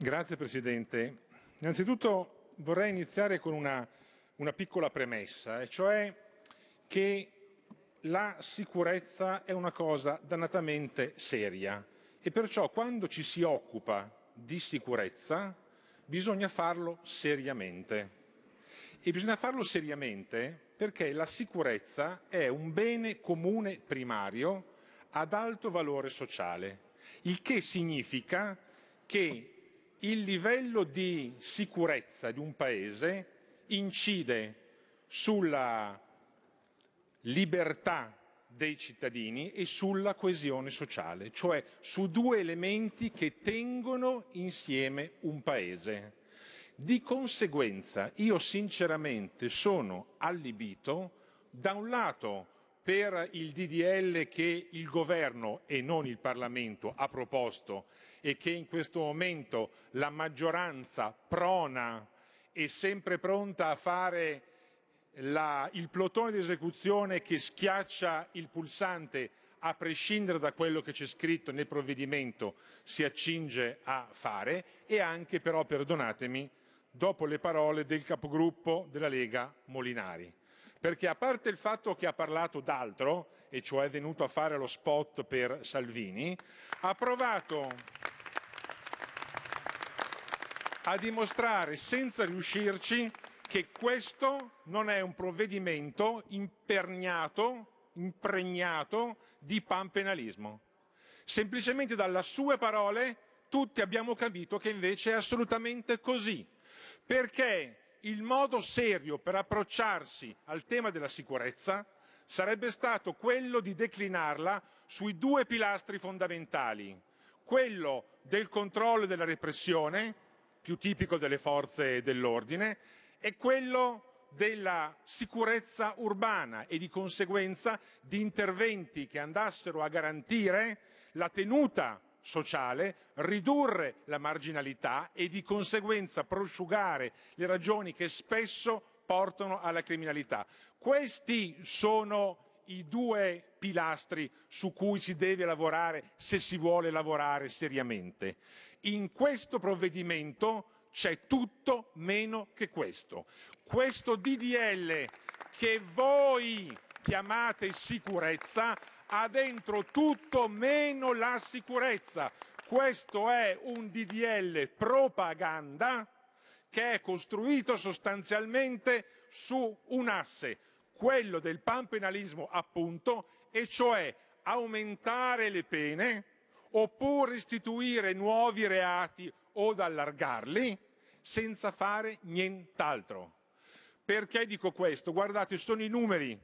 Grazie Presidente. Innanzitutto vorrei iniziare con una, una piccola premessa, e cioè che la sicurezza è una cosa dannatamente seria e perciò quando ci si occupa di sicurezza bisogna farlo seriamente. E bisogna farlo seriamente perché la sicurezza è un bene comune primario ad alto valore sociale, il che significa che il livello di sicurezza di un paese incide sulla libertà dei cittadini e sulla coesione sociale, cioè su due elementi che tengono insieme un paese. Di conseguenza io sinceramente sono allibito da un lato per il DDL che il governo e non il Parlamento ha proposto e che in questo momento la maggioranza prona e sempre pronta a fare la, il plotone di esecuzione che schiaccia il pulsante a prescindere da quello che c'è scritto nel provvedimento si accinge a fare e anche però, perdonatemi, dopo le parole del capogruppo della Lega Molinari. Perché a parte il fatto che ha parlato d'altro, e cioè è venuto a fare lo spot per Salvini, ha provato a dimostrare senza riuscirci che questo non è un provvedimento imperniato, impregnato di panpenalismo. Semplicemente dalle sue parole tutti abbiamo capito che invece è assolutamente così. Perché il modo serio per approcciarsi al tema della sicurezza sarebbe stato quello di declinarla sui due pilastri fondamentali, quello del controllo e della repressione, più tipico delle forze dell'ordine, e quello della sicurezza urbana e di conseguenza di interventi che andassero a garantire la tenuta sociale, ridurre la marginalità e di conseguenza prosciugare le ragioni che spesso portano alla criminalità. Questi sono i due pilastri su cui si deve lavorare se si vuole lavorare seriamente. In questo provvedimento c'è tutto meno che questo. Questo DDL che voi chiamate sicurezza ha dentro tutto meno la sicurezza. Questo è un DDL propaganda che è costruito sostanzialmente su un asse, quello del panpenalismo appunto, e cioè aumentare le pene oppure istituire nuovi reati o allargarli senza fare nient'altro. Perché dico questo? Guardate, sono i numeri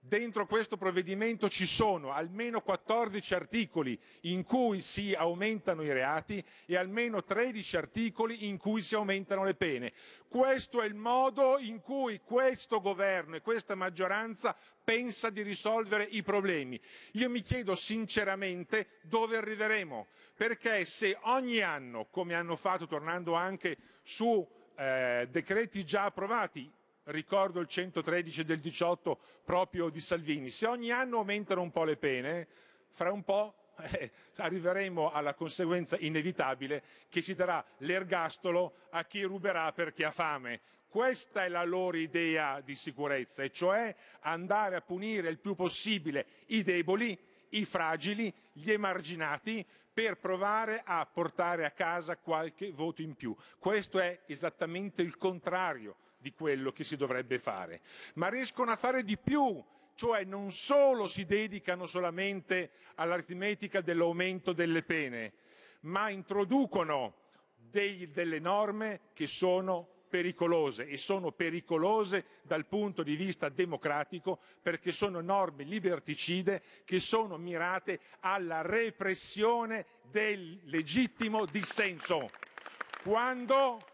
Dentro questo provvedimento ci sono almeno 14 articoli in cui si aumentano i reati e almeno 13 articoli in cui si aumentano le pene. Questo è il modo in cui questo governo e questa maggioranza pensa di risolvere i problemi. Io mi chiedo sinceramente dove arriveremo, perché se ogni anno, come hanno fatto tornando anche su eh, decreti già approvati, ricordo il 113 del 18 proprio di Salvini, se ogni anno aumentano un po' le pene, fra un po' Eh, arriveremo alla conseguenza inevitabile che si darà l'ergastolo a chi ruberà perché ha fame. Questa è la loro idea di sicurezza, e cioè andare a punire il più possibile i deboli, i fragili, gli emarginati, per provare a portare a casa qualche voto in più. Questo è esattamente il contrario di quello che si dovrebbe fare, ma riescono a fare di più, cioè non solo si dedicano solamente all'aritmetica dell'aumento delle pene, ma introducono dei, delle norme che sono pericolose e sono pericolose dal punto di vista democratico perché sono norme liberticide che sono mirate alla repressione del legittimo dissenso. Quando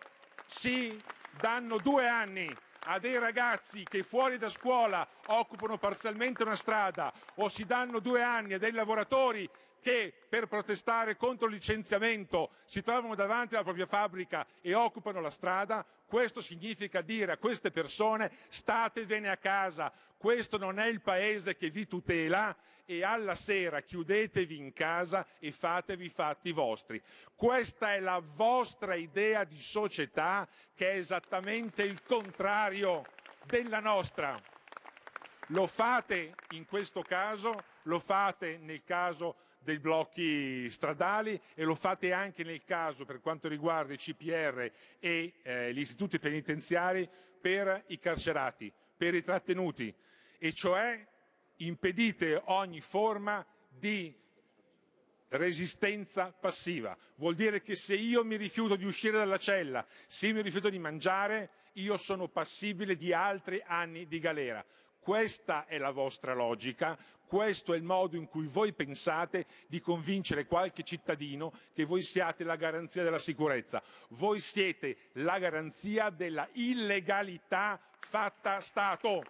si danno due anni a dei ragazzi che fuori da scuola occupano parzialmente una strada o si danno due anni a dei lavoratori che per protestare contro il licenziamento si trovano davanti alla propria fabbrica e occupano la strada, questo significa dire a queste persone statevene a casa, questo non è il paese che vi tutela e alla sera chiudetevi in casa e fatevi i fatti vostri. Questa è la vostra idea di società che è esattamente il contrario della nostra. Lo fate in questo caso, lo fate nel caso dei blocchi stradali e lo fate anche nel caso per quanto riguarda i CPR e eh, gli istituti penitenziari per i carcerati, per i trattenuti, e cioè impedite ogni forma di resistenza passiva. Vuol dire che se io mi rifiuto di uscire dalla cella, se io mi rifiuto di mangiare, io sono passibile di altri anni di galera. Questa è la vostra logica, questo è il modo in cui voi pensate di convincere qualche cittadino che voi siate la garanzia della sicurezza. Voi siete la garanzia della illegalità fatta Stato.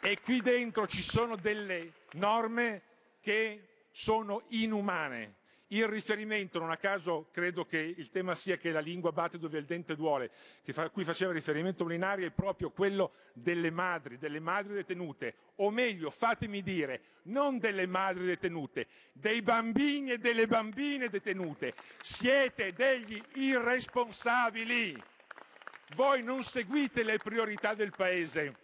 E qui dentro ci sono delle norme che sono inumane. Il riferimento, non a caso credo che il tema sia che la lingua batte dove il dente duole, che fa, cui faceva riferimento Molinari, è proprio quello delle madri, delle madri detenute, o meglio, fatemi dire, non delle madri detenute, dei bambini e delle bambine detenute. Siete degli irresponsabili. Voi non seguite le priorità del Paese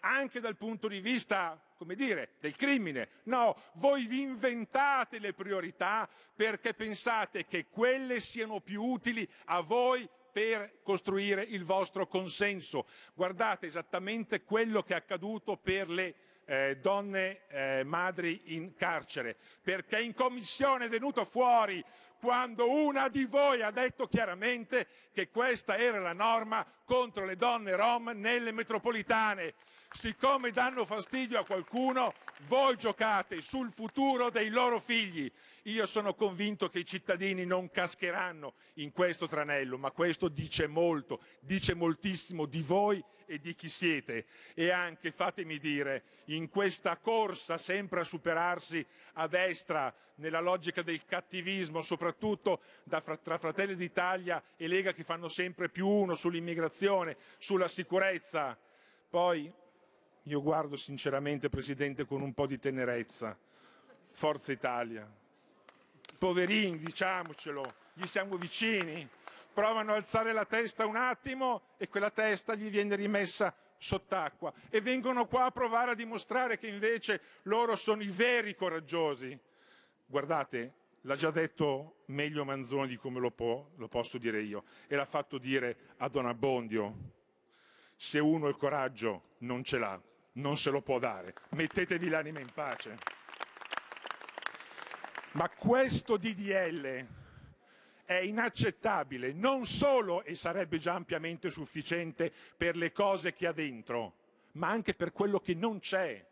anche dal punto di vista come dire, del crimine. No, voi vi inventate le priorità perché pensate che quelle siano più utili a voi per costruire il vostro consenso. Guardate esattamente quello che è accaduto per le eh, donne eh, madri in carcere, perché in commissione è venuto fuori quando una di voi ha detto chiaramente che questa era la norma contro le donne rom nelle metropolitane. Siccome danno fastidio a qualcuno, voi giocate sul futuro dei loro figli. Io sono convinto che i cittadini non cascheranno in questo tranello, ma questo dice molto, dice moltissimo di voi e di chi siete. E anche, fatemi dire, in questa corsa sempre a superarsi a destra, nella logica del cattivismo, soprattutto fra, tra Fratelli d'Italia e Lega che fanno sempre più uno sull'immigrazione, lezione sulla sicurezza. Poi io guardo sinceramente, Presidente, con un po' di tenerezza. Forza Italia. Poverini, diciamocelo, gli siamo vicini. Provano a alzare la testa un attimo e quella testa gli viene rimessa sott'acqua. E vengono qua a provare a dimostrare che invece loro sono i veri coraggiosi. Guardate, l'ha già detto meglio Manzoni di come lo, può, lo posso dire io e l'ha fatto dire a Don Abbondio. Se uno il coraggio non ce l'ha, non se lo può dare. Mettetevi l'anima in pace. Ma questo DDL è inaccettabile non solo e sarebbe già ampiamente sufficiente per le cose che ha dentro, ma anche per quello che non c'è.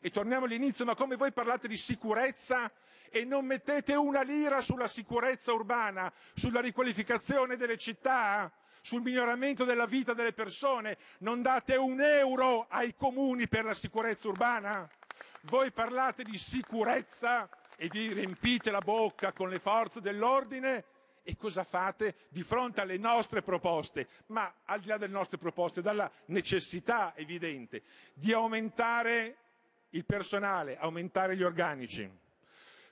E torniamo all'inizio, ma come voi parlate di sicurezza e non mettete una lira sulla sicurezza urbana, sulla riqualificazione delle città, sul miglioramento della vita delle persone, non date un euro ai comuni per la sicurezza urbana? Voi parlate di sicurezza e vi riempite la bocca con le forze dell'ordine e cosa fate di fronte alle nostre proposte, ma al di là delle nostre proposte, dalla necessità evidente di aumentare il personale, aumentare gli organici,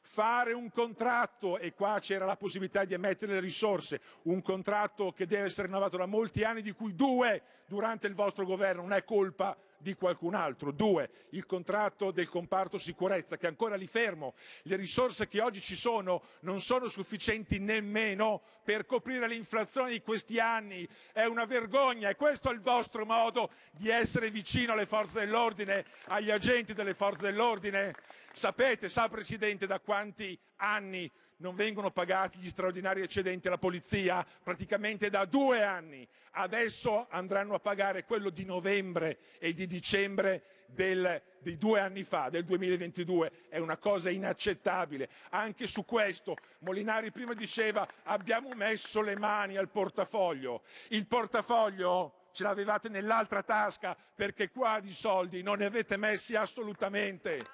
fare un contratto, e qua c'era la possibilità di emettere le risorse, un contratto che deve essere rinnovato da molti anni, di cui due durante il vostro governo, non è colpa di qualcun altro. Due, il contratto del comparto sicurezza, che ancora lì fermo. Le risorse che oggi ci sono non sono sufficienti nemmeno per coprire l'inflazione di questi anni. È una vergogna e questo è il vostro modo di essere vicino alle forze dell'ordine, agli agenti delle forze dell'ordine? Sapete, sa Presidente, da quanti anni non vengono pagati gli straordinari eccedenti alla polizia praticamente da due anni. Adesso andranno a pagare quello di novembre e di dicembre del, di due anni fa, del 2022. È una cosa inaccettabile. Anche su questo Molinari prima diceva abbiamo messo le mani al portafoglio. Il portafoglio ce l'avevate nell'altra tasca perché qua di soldi non ne avete messi assolutamente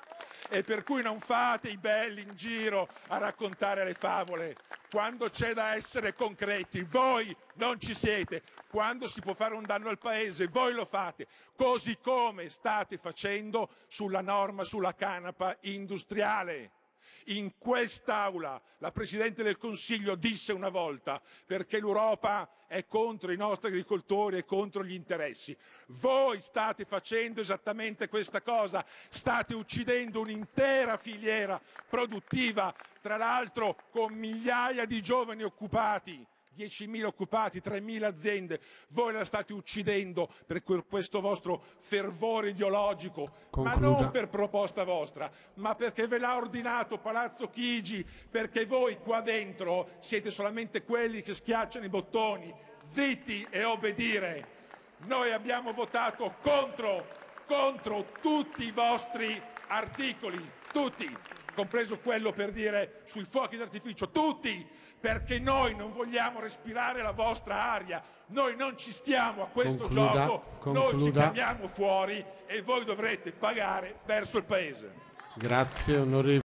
e per cui non fate i belli in giro a raccontare le favole. Quando c'è da essere concreti, voi non ci siete. Quando si può fare un danno al Paese, voi lo fate, così come state facendo sulla norma sulla canapa industriale. In quest'Aula la Presidente del Consiglio disse una volta perché l'Europa è contro i nostri agricoltori e contro gli interessi. Voi state facendo esattamente questa cosa, state uccidendo un'intera filiera produttiva, tra l'altro con migliaia di giovani occupati 10.000 occupati, 3.000 aziende, voi la state uccidendo per questo vostro fervore ideologico, Concluda. ma non per proposta vostra, ma perché ve l'ha ordinato Palazzo Chigi, perché voi qua dentro siete solamente quelli che schiacciano i bottoni, zitti e obbedire. Noi abbiamo votato contro, contro tutti i vostri articoli, tutti, compreso quello per dire sui fuochi d'artificio, tutti perché noi non vogliamo respirare la vostra aria, noi non ci stiamo a questo concluda, gioco, concluda. noi ci chiamiamo fuori e voi dovrete pagare verso il Paese. Grazie onorevole.